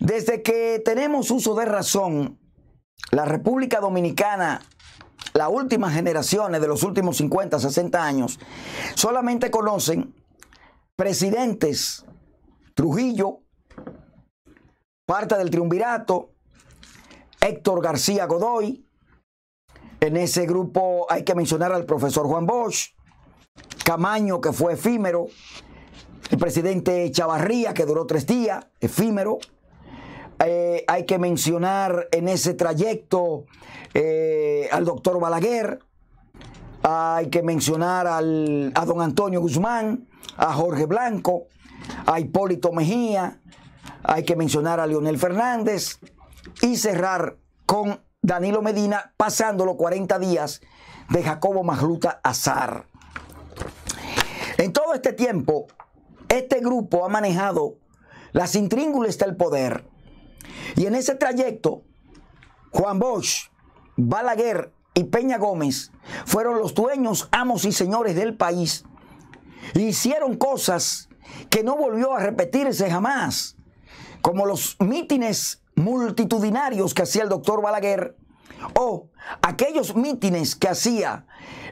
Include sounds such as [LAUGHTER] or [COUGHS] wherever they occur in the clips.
Desde que tenemos uso de razón, la República Dominicana, las últimas generaciones de los últimos 50, 60 años, solamente conocen presidentes Trujillo, parte del triunvirato, Héctor García Godoy, en ese grupo hay que mencionar al profesor Juan Bosch, Camaño, que fue efímero, el presidente Chavarría, que duró tres días, efímero, eh, hay que mencionar en ese trayecto eh, al doctor Balaguer, hay que mencionar a don Antonio Guzmán, a Jorge Blanco, a Hipólito Mejía, hay que mencionar a Leonel Fernández y cerrar con Danilo Medina pasando los 40 días de Jacobo Magluta Azar. En todo este tiempo, este grupo ha manejado las intríngulas del poder y en ese trayecto, Juan Bosch, Balaguer y Peña Gómez fueron los dueños, amos y señores del país. E hicieron cosas que no volvió a repetirse jamás, como los mítines multitudinarios que hacía el doctor Balaguer o aquellos mítines que hacía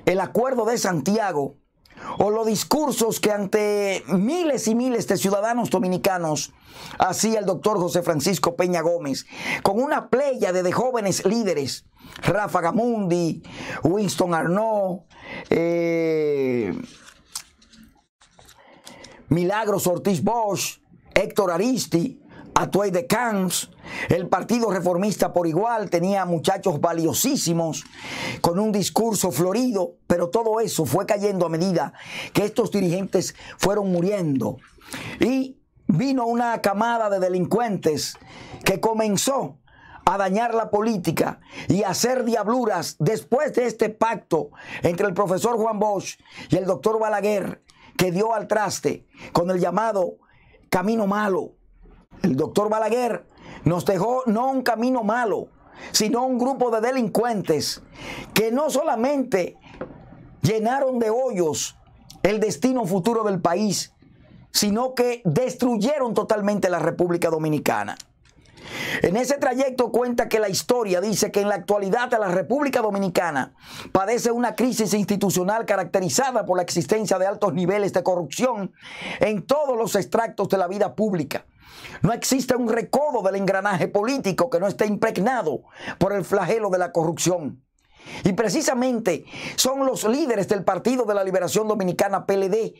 el Acuerdo de Santiago o los discursos que ante miles y miles de ciudadanos dominicanos hacía el doctor José Francisco Peña Gómez, con una playa de jóvenes líderes, Rafa Gamundi, Winston Arnaud, eh, Milagros Ortiz Bosch, Héctor Aristi, Atuay de Camps. El Partido Reformista por igual tenía muchachos valiosísimos con un discurso florido, pero todo eso fue cayendo a medida que estos dirigentes fueron muriendo. Y vino una camada de delincuentes que comenzó a dañar la política y a hacer diabluras después de este pacto entre el profesor Juan Bosch y el doctor Balaguer, que dio al traste con el llamado camino malo el doctor Balaguer nos dejó no un camino malo, sino un grupo de delincuentes que no solamente llenaron de hoyos el destino futuro del país, sino que destruyeron totalmente la República Dominicana. En ese trayecto cuenta que la historia dice que en la actualidad la República Dominicana padece una crisis institucional caracterizada por la existencia de altos niveles de corrupción en todos los extractos de la vida pública no existe un recodo del engranaje político que no esté impregnado por el flagelo de la corrupción. Y precisamente son los líderes del Partido de la Liberación Dominicana PLD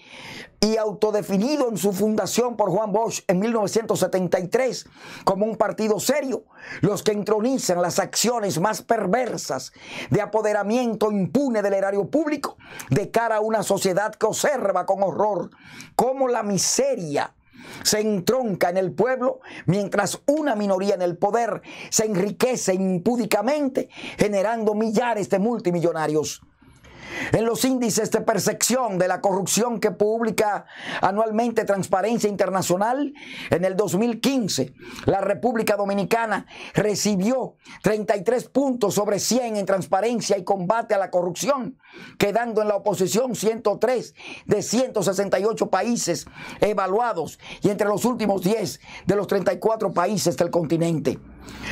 y autodefinido en su fundación por Juan Bosch en 1973 como un partido serio, los que entronizan las acciones más perversas de apoderamiento impune del erario público de cara a una sociedad que observa con horror cómo la miseria se entronca en el pueblo, mientras una minoría en el poder se enriquece impúdicamente, generando millares de multimillonarios en los índices de percepción de la corrupción que publica anualmente Transparencia Internacional, en el 2015 la República Dominicana recibió 33 puntos sobre 100 en transparencia y combate a la corrupción, quedando en la oposición 103 de 168 países evaluados y entre los últimos 10 de los 34 países del continente.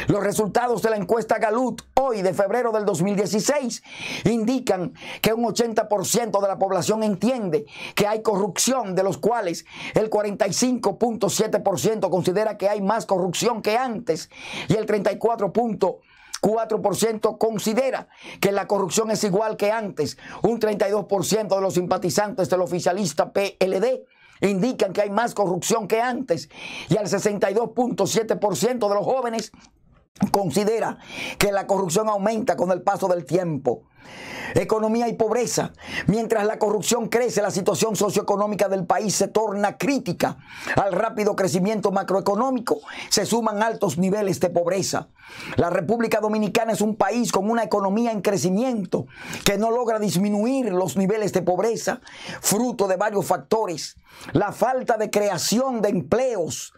Los resultados de la encuesta Galut hoy de febrero del 2016 indican que un 80% de la población entiende que hay corrupción, de los cuales el 45.7% considera que hay más corrupción que antes y el 34.4% considera que la corrupción es igual que antes. Un 32% de los simpatizantes del oficialista PLD indican que hay más corrupción que antes y al 62.7% de los jóvenes Considera que la corrupción aumenta con el paso del tiempo. Economía y pobreza. Mientras la corrupción crece, la situación socioeconómica del país se torna crítica. Al rápido crecimiento macroeconómico se suman altos niveles de pobreza. La República Dominicana es un país con una economía en crecimiento que no logra disminuir los niveles de pobreza, fruto de varios factores. La falta de creación de empleos,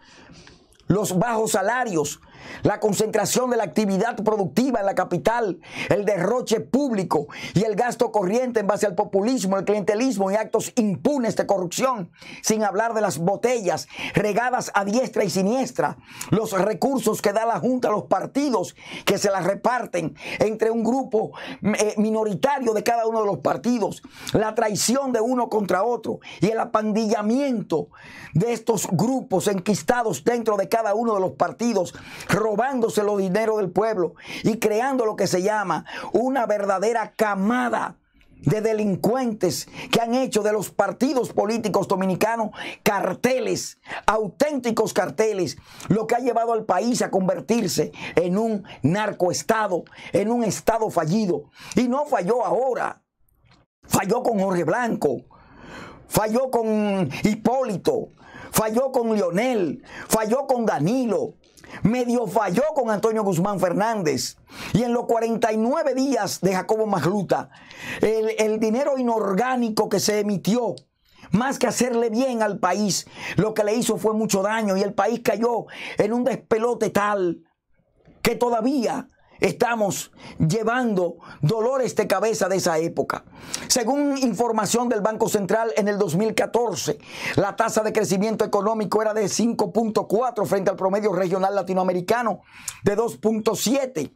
los bajos salarios, la concentración de la actividad productiva en la capital, el derroche público y el gasto corriente en base al populismo, el clientelismo y actos impunes de corrupción, sin hablar de las botellas regadas a diestra y siniestra, los recursos que da la Junta a los partidos que se las reparten entre un grupo mm, eh, minoritario de cada uno de los partidos, la traición de uno contra otro y el apandillamiento de estos grupos enquistados dentro de cada uno de los partidos robándose los dinero del pueblo y creando lo que se llama una verdadera camada de delincuentes que han hecho de los partidos políticos dominicanos carteles, auténticos carteles, lo que ha llevado al país a convertirse en un narcoestado, en un estado fallido. Y no falló ahora, falló con Jorge Blanco, falló con Hipólito, falló con Lionel, falló con Danilo, medio falló con Antonio Guzmán Fernández. Y en los 49 días de Jacobo Magluta, el, el dinero inorgánico que se emitió más que hacerle bien al país, lo que le hizo fue mucho daño y el país cayó en un despelote tal que todavía estamos llevando dolores de cabeza de esa época. Según información del Banco Central, en el 2014 la tasa de crecimiento económico era de 5.4 frente al promedio regional latinoamericano de 2.7.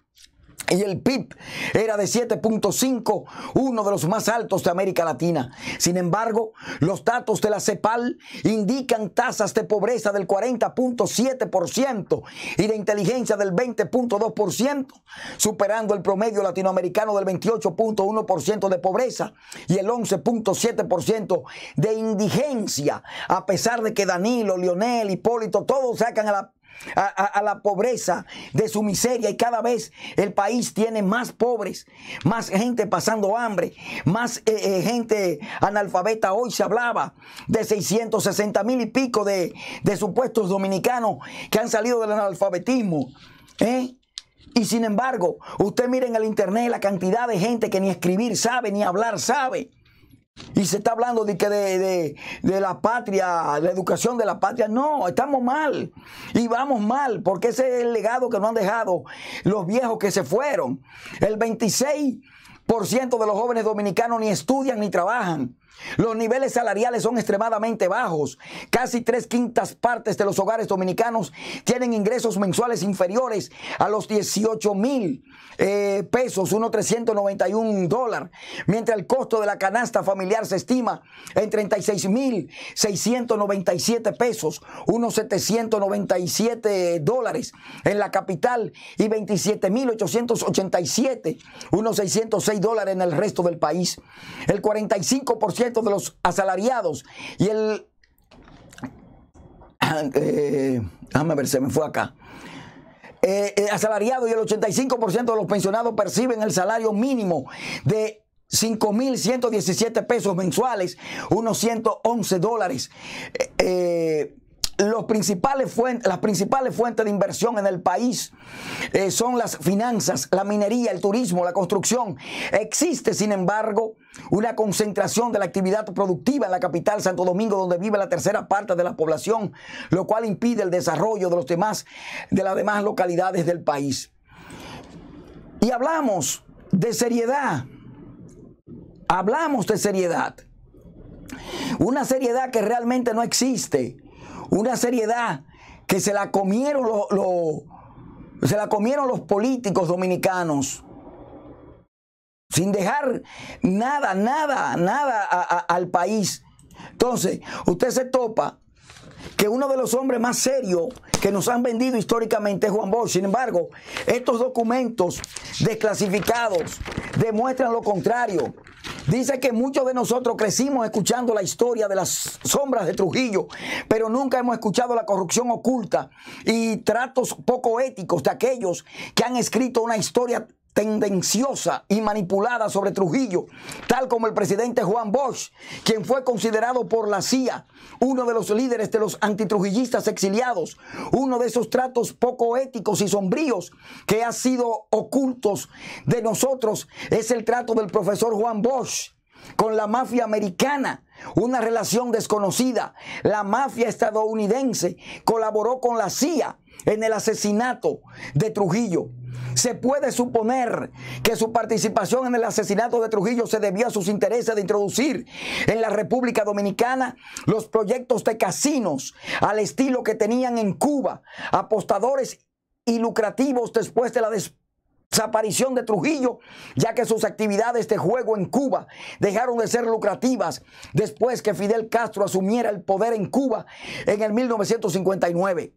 Y el PIB era de 7.5, uno de los más altos de América Latina. Sin embargo, los datos de la CEPAL indican tasas de pobreza del 40.7% y de inteligencia del 20.2%, superando el promedio latinoamericano del 28.1% de pobreza y el 11.7% de indigencia, a pesar de que Danilo, Lionel, Hipólito, todos sacan a la a, la pobreza, de su miseria y cada vez el país tiene más pobres, más gente pasando hambre, más eh, eh, gente analfabeta. Hoy se hablaba de 660 mil y pico de, supuestos dominicanos que han salido del analfabetismo. ¿eh? Y sin embargo, usted miren en el internet la cantidad de gente que ni escribir sabe, ni hablar sabe. Y se está hablando de que de, la patria, la educación de la patria. No, estamos mal. Y vamos mal, porque ese es el legado que nos han dejado los viejos que se fueron. El 26% de los jóvenes dominicanos ni estudian ni trabajan. Los niveles salariales son extremadamente bajos. Casi tres quintas partes de los hogares dominicanos tienen ingresos mensuales inferiores a los 18 mil eh, pesos, 1.391 391 dólar, mientras el costo de la canasta familiar se estima en 36 mil 697 pesos, unos 797 dólares en la capital y 27 mil 887, unos 606 dólares en el resto del país. El 45% de los asalariados y el... [COUGHS] Eh, déjame ver, se me fue acá. Eh, asalariado y el 85% de los pensionados perciben el salario mínimo de 5.117 pesos mensuales, unos 111 dólares. Eh, eh principales las principales fuentes de inversión en el país eh, son las finanzas, la minería, el turismo, la construcción. Existe, sin embargo, una concentración de la actividad productiva en la capital Santo Domingo, donde vive la tercera parte de la población, lo cual impide el desarrollo de, los demás, de las demás localidades del país. Y hablamos de seriedad. Hablamos de seriedad. Una seriedad que realmente no existe una seriedad que se la comieron los, se la comieron los políticos dominicanos. Sin dejar nada, nada, nada al país. Entonces, usted se topa que uno de los hombres más serios que nos han vendido históricamente es Juan Bosch. Sin embargo, estos documentos desclasificados demuestran lo contrario. Dice que muchos de nosotros crecimos escuchando la historia de las sombras de Trujillo, pero nunca hemos escuchado la corrupción oculta y tratos poco éticos de aquellos que han escrito una historia tendenciosa y manipulada sobre Trujillo, tal como el presidente Juan Bosch, quien fue considerado por la CIA uno de los líderes de los antitrujillistas exiliados, uno de esos tratos poco éticos y sombríos que ha sido ocultos de nosotros, es el trato del profesor Juan Bosch con la mafia americana, una relación desconocida. La mafia estadounidense colaboró con la CIA en el asesinato de Trujillo. Se puede suponer que su participación en el asesinato de Trujillo se debió a sus intereses de introducir en la República Dominicana los proyectos de casinos al estilo que tenían en Cuba, apostadores y lucrativos después de la desaparición de Trujillo, ya que sus actividades de juego en Cuba dejaron de ser lucrativas después que Fidel Castro asumiera el poder en Cuba en el 1959.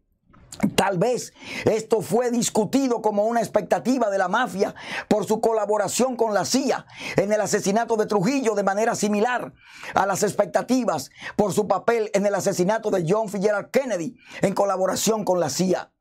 Tal vez esto fue discutido como una expectativa de la mafia por su colaboración con la CIA en el asesinato de Trujillo de manera similar a las expectativas por su papel en el asesinato de John Fitzgerald Kennedy en colaboración con la CIA.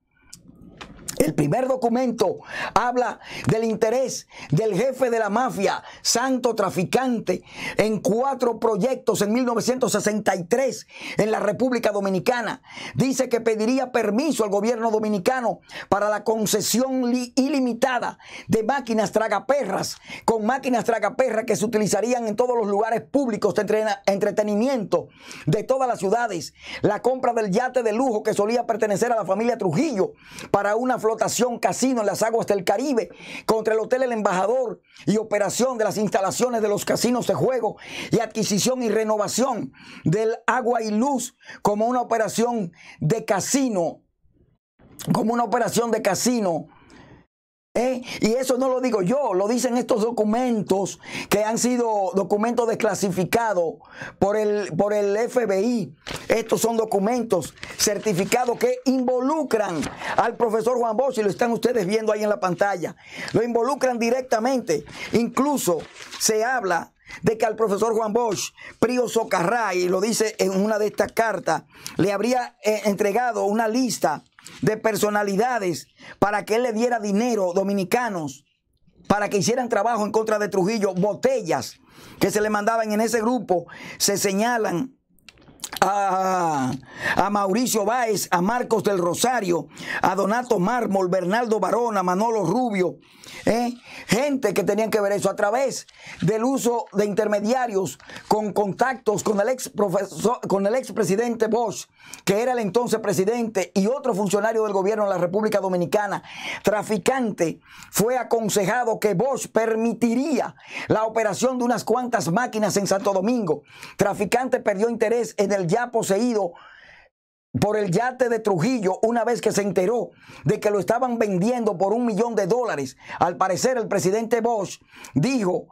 El primer documento habla del interés del jefe de la mafia, santo traficante, en cuatro proyectos en 1963 en la República Dominicana. Dice que pediría permiso al gobierno dominicano para la concesión ilimitada de máquinas tragaperras, con máquinas tragaperras que se utilizarían en todos los lugares públicos de entretenimiento de todas las ciudades. La compra del yate de lujo que solía pertenecer a la familia Trujillo para una flotación casino en las aguas del Caribe contra el Hotel El Embajador y operación de las instalaciones de los casinos de juego y adquisición y renovación del agua y luz como una operación de casino como una operación de casino ¿Eh? Y eso no lo digo yo, lo dicen estos documentos que han sido documentos desclasificados por el, por el FBI. Estos son documentos certificados que involucran al profesor Juan Bosch, y lo están ustedes viendo ahí en la pantalla. Lo involucran directamente. Incluso se habla de que al profesor Juan Bosch, Prio y lo dice en una de estas cartas, le habría eh, entregado una lista de personalidades para que él le diera dinero dominicanos para que hicieran trabajo en contra de Trujillo, botellas que se le mandaban en ese grupo, se señalan a, Mauricio Báez, a Marcos del Rosario, a Donato Mármol, Bernardo a Manolo Rubio, ¿eh? gente que tenían que ver eso a través del uso de intermediarios con contactos con el ex profesor, con el expresidente Bosch, que era el entonces presidente y otro funcionario del gobierno de la República Dominicana, traficante, fue aconsejado que Bosch permitiría la operación de unas cuantas máquinas en Santo Domingo. Traficante perdió interés en el ya poseído por el yate de Trujillo una vez que se enteró de que lo estaban vendiendo por un millón de dólares. Al parecer el presidente Bush dijo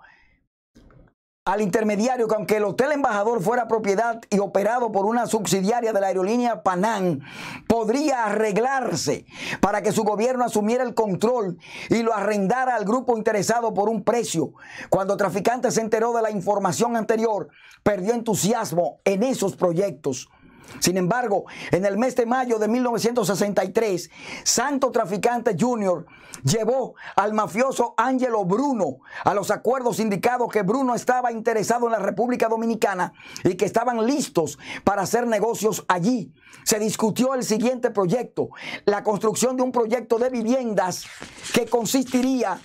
al intermediario que aunque el Hotel Embajador fuera propiedad y operado por una subsidiaria de la aerolínea Panam, podría arreglarse para que su gobierno asumiera el control y lo arrendara al grupo interesado por un precio. Cuando Traficante se enteró de la información anterior, perdió entusiasmo en esos proyectos. Sin embargo, en el mes de mayo de 1963, Santo Traficante Jr. llevó al mafioso Angelo Bruno a los acuerdos indicados que Bruno estaba interesado en la República Dominicana y que estaban listos para hacer negocios allí. Se discutió el siguiente proyecto, la construcción de un proyecto de viviendas que consistiría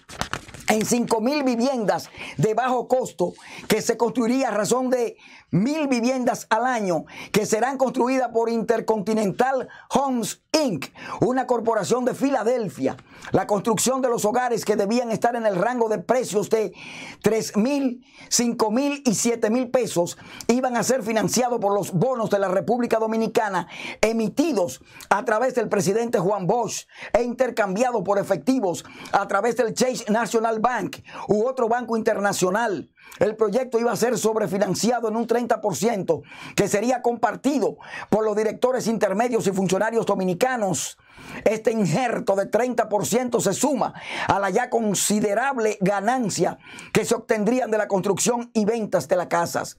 en 5 mil viviendas de bajo costo que se construiría a razón de mil viviendas al año que serán construidas por Intercontinental Homes Inc., una corporación de Filadelfia, la construcción de los hogares que debían estar en el rango de precios de 3 mil, 5 mil y 7 mil pesos iban a ser financiados por los bonos de la República Dominicana emitidos a través del presidente Juan Bosch e intercambiados por efectivos a través del Chase National Bank u otro banco internacional. El proyecto iba a ser sobrefinanciado en un 30%, que sería compartido por los directores intermedios y funcionarios dominicanos este injerto de 30% se suma a la ya considerable ganancia que se obtendrían de la construcción y ventas de las casas.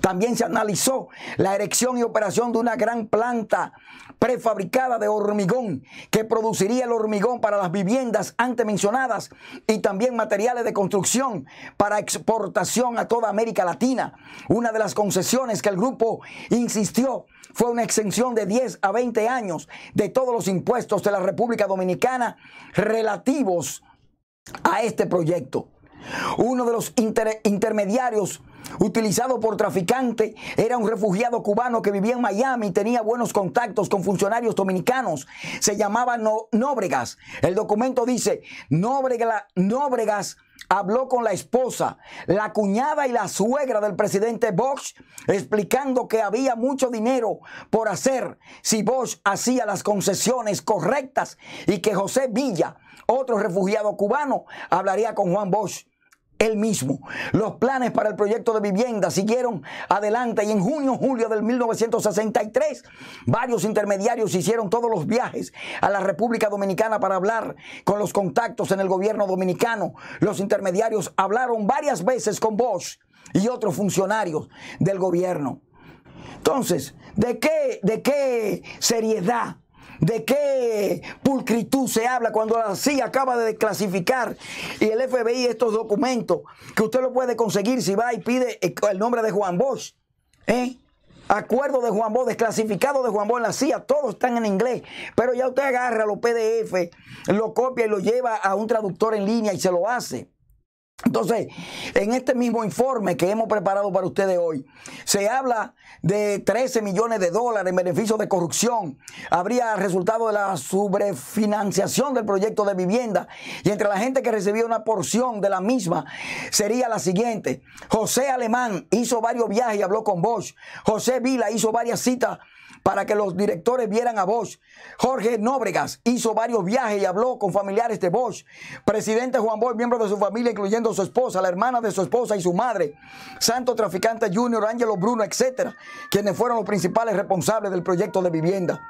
También se analizó la erección y operación de una gran planta prefabricada de hormigón que produciría el hormigón para las viviendas antes mencionadas y también materiales de construcción para exportación a toda América Latina. Una de las concesiones que el grupo insistió fue una exención de 10 a 20 años de todos los impuestos de la República Dominicana relativos a este proyecto. Uno de los intermediarios utilizado por traficante era un refugiado cubano que vivía en Miami y tenía buenos contactos con funcionarios dominicanos. Se llamaba no Nóbregas. El documento dice, Nóbrega Nóbregas habló con la esposa, la cuñada y la suegra del presidente Bosch, explicando que había mucho dinero por hacer si Bosch hacía las concesiones correctas y que José Villa, otro refugiado cubano, hablaría con Juan Bosch él mismo. Los planes para el proyecto de vivienda siguieron adelante y en junio, julio del 1963, varios intermediarios hicieron todos los viajes a la República Dominicana para hablar con los contactos en el gobierno dominicano. Los intermediarios hablaron varias veces con Bosch y otros funcionarios del gobierno. Entonces, ¿de qué, de qué seriedad ¿De qué pulcritud se habla cuando la CIA acaba de desclasificar y el FBI estos documentos que usted lo puede conseguir si va y pide eh, el nombre de Juan Bosch? ¿Eh? Acuerdo de Juan Bosch, desclasificado de Juan Bosch en la CIA, todos están en inglés, pero ya usted agarra los PDF, lo copia y lo lleva a un traductor en línea y se lo hace. Entonces, en este mismo informe que hemos preparado para ustedes hoy, se habla de 13 millones de dólares en beneficio de corrupción. Habría resultado de la sobrefinanciación del proyecto de vivienda. Y entre la gente que recibía una porción de la misma sería la siguiente. José Alemán hizo varios viajes y habló con Bosch. José Vila hizo varias citas para que los directores vieran a Bosch. Jorge Nóbregas hizo varios viajes y habló con familiares de Bosch. Presidente Juan Bosch, miembro de su familia, incluyendo su esposa, la hermana de su esposa y su madre, Santo Traficante Junior, Ángelo Bruno, etcétera, quienes fueron los principales responsables del proyecto de vivienda.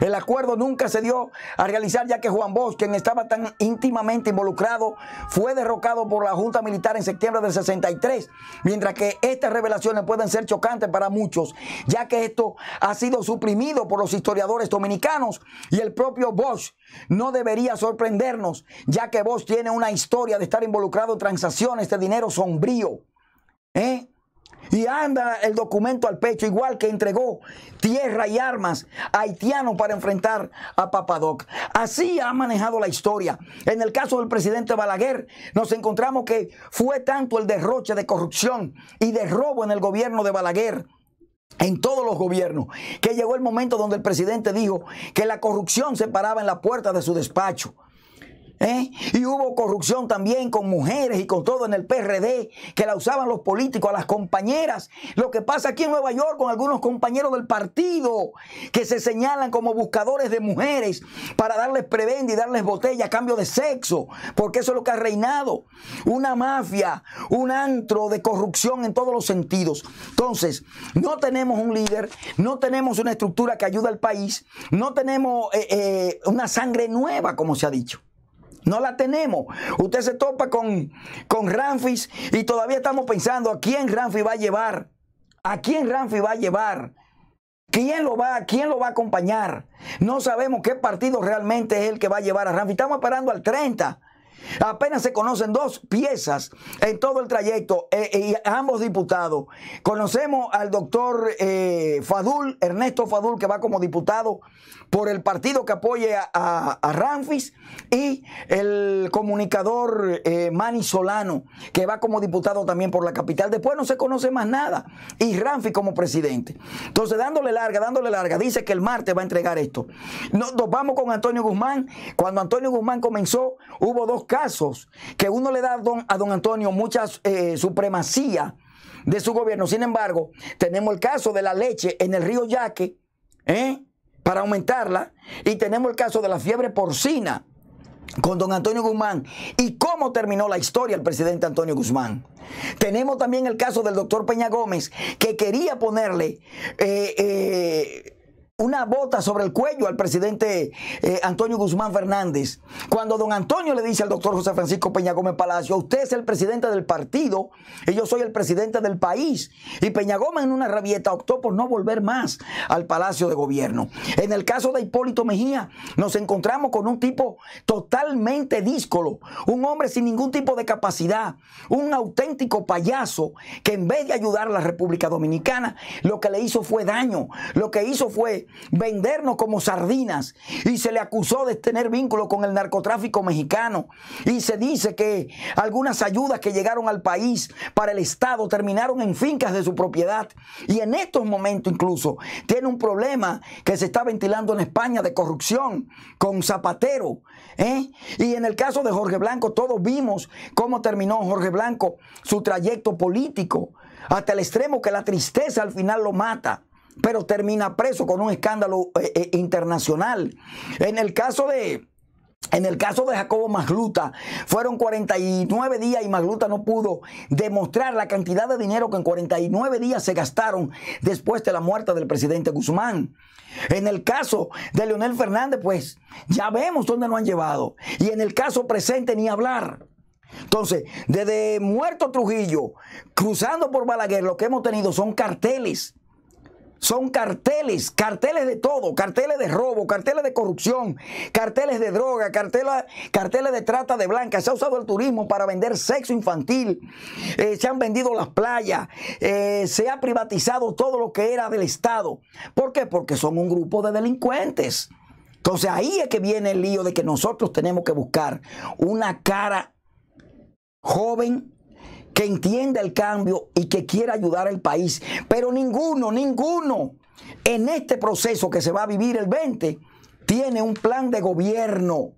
El acuerdo nunca se dio a realizar ya que Juan Bosch, quien estaba tan íntimamente involucrado, fue derrocado por la Junta Militar en septiembre del 63, mientras que estas revelaciones pueden ser chocantes para muchos, ya que esto ha sido su por los historiadores dominicanos y el propio Bosch no debería sorprendernos, ya que Bosch tiene una historia de estar involucrado en transacciones de dinero sombrío. ¿Eh? Y anda el documento al pecho, igual que entregó tierra y armas a haitianos para enfrentar a Papadoc. Así ha manejado la historia. En el caso del presidente Balaguer, nos encontramos que fue tanto el derroche de corrupción y de robo en el gobierno de Balaguer en todos los gobiernos, que llegó el momento donde el presidente dijo que la corrupción se paraba en la puerta de su despacho. ¿Eh? Y hubo corrupción también con mujeres y con todo en el PRD, que la usaban los políticos, a las compañeras. Lo que pasa aquí en Nueva York con algunos compañeros del partido, que se señalan como buscadores de mujeres para darles prebenda y darles botella a cambio de sexo, porque eso es lo que ha reinado. Una mafia, un antro de corrupción en todos los sentidos. Entonces, no tenemos un líder, no tenemos una estructura que ayude al país, no tenemos eh, eh, una sangre nueva, como se ha dicho. No la tenemos. Usted se topa con, con Ramfis y todavía estamos pensando a quién Ramfis va a llevar. ¿A quién Ramfis va a llevar? ¿Quién lo va, lo va a acompañar? No sabemos qué partido realmente es el que va a llevar a Ramfis. Estamos parando al 30. Apenas se conocen dos piezas en todo el trayecto eh, eh, y ambos diputados. Conocemos al doctor eh, Fadul, Ernesto Fadul, que va como diputado por el partido que apoye a, Ramfis y el comunicador eh, Solano, que va como diputado también por la capital. Después no se conoce más nada. Y Ramfis como presidente. Entonces, dándole larga, dándole larga, dice que el martes va a entregar esto. Nos, vamos con Antonio Guzmán. Cuando Antonio Guzmán comenzó, hubo dos casos que uno le da a don, Antonio mucha eh, supremacía de su gobierno. Sin embargo, tenemos el caso de la leche en el río Yaque, ¿eh? para aumentarla. Y tenemos el caso de la fiebre porcina con don Antonio Guzmán y cómo terminó la historia el presidente Antonio Guzmán. Tenemos también el caso del doctor Peña Gómez, que quería ponerle eh, eh, una bota sobre el cuello al presidente eh, Antonio Guzmán Fernández. Cuando don Antonio le dice al doctor José Francisco Peña Gómez Palacio, usted es el presidente del partido y yo soy el presidente del país. Y Peña Gómez en una rabieta optó por no volver más al Palacio de Gobierno. En el caso de Hipólito Mejía, nos encontramos con un tipo totalmente díscolo, un hombre sin ningún tipo de capacidad, un auténtico payaso que en vez de ayudar a la República Dominicana, lo que le hizo fue daño, lo que hizo fue vendernos como sardinas y se le acusó de tener vínculo con el narcotráfico mexicano y se dice que algunas ayudas que llegaron al país para el Estado terminaron en fincas de su propiedad y en estos momentos incluso tiene un problema que se está ventilando en España de corrupción con Zapatero ¿eh? y en el caso de Jorge Blanco todos vimos cómo terminó Jorge Blanco su trayecto político hasta el extremo que la tristeza al final lo mata pero termina preso con un escándalo eh, eh, internacional. En el caso de... En el caso de Jacobo Magluta, fueron 49 días y Magluta no pudo demostrar la cantidad de dinero que en 49 días se gastaron después de la muerte del presidente Guzmán. En el caso de Leonel Fernández, pues ya vemos dónde lo han llevado. Y en el caso presente, ni hablar. Entonces, desde Muerto Trujillo, cruzando por Balaguer, lo que hemos tenido son carteles son carteles, carteles de todo, carteles de robo, carteles de corrupción, carteles de droga, cartela, carteles de trata de blancas. Se ha usado el turismo para vender sexo infantil, eh, se han vendido las playas, eh, se ha privatizado todo lo que era del Estado. ¿Por qué? Porque son un grupo de delincuentes. Entonces ahí es que viene el lío de que nosotros tenemos que buscar una cara joven que entienda el cambio y que quiera ayudar al país. Pero ninguno, ninguno en este proceso que se va a vivir el 20 tiene un plan de gobierno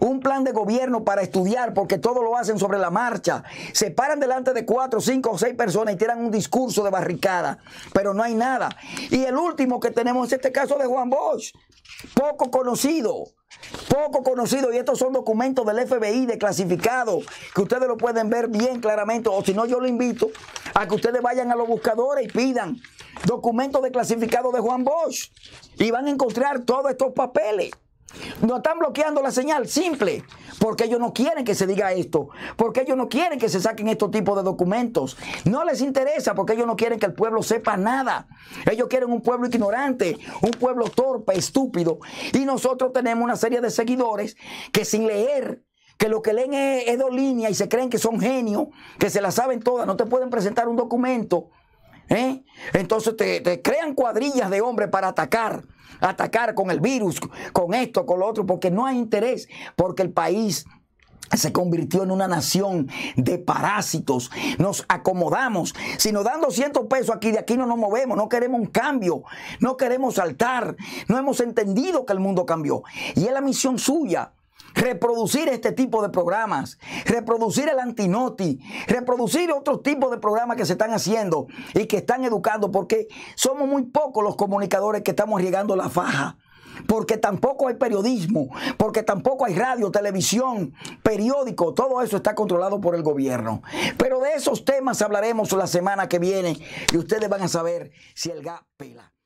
un plan de gobierno para estudiar, porque todo lo hacen sobre la marcha. Se paran delante de cuatro, cinco o seis personas y tiran un discurso de barricada, pero no hay nada. Y el último que tenemos es este caso de Juan Bosch, poco conocido. Poco conocido, y estos son documentos del FBI de clasificado que ustedes lo pueden ver bien claramente, o si no, yo lo invito a que ustedes vayan a los buscadores y pidan documentos de clasificado de Juan Bosch, y van a encontrar todos estos papeles. No están bloqueando la señal, simple, porque ellos no quieren que se diga esto, porque ellos no quieren que se saquen estos tipos de documentos. No les interesa porque ellos no quieren que el pueblo sepa nada. Ellos quieren un pueblo ignorante, un pueblo torpe, estúpido. Y nosotros tenemos una serie de seguidores que sin leer que lo que leen es, dos líneas y se creen que son genios, que se la saben todas, no te pueden presentar un documento ¿Eh? Entonces te, te, crean cuadrillas de hombres para atacar, atacar con el virus, con esto, con lo otro, porque no hay interés, porque el país se convirtió en una nación de parásitos. Nos acomodamos. Si nos dan 200 pesos aquí, de aquí no nos movemos. No queremos un cambio. No queremos saltar. No hemos entendido que el mundo cambió. Y es la misión suya reproducir este tipo de programas, reproducir el antinoti, reproducir otros tipos de programas que se están haciendo y que están educando, porque somos muy pocos los comunicadores que estamos riegando la faja porque tampoco hay periodismo, porque tampoco hay radio, televisión, periódico, todo eso está controlado por el gobierno. Pero de esos temas hablaremos la semana que viene y ustedes van a saber si el GAP pela.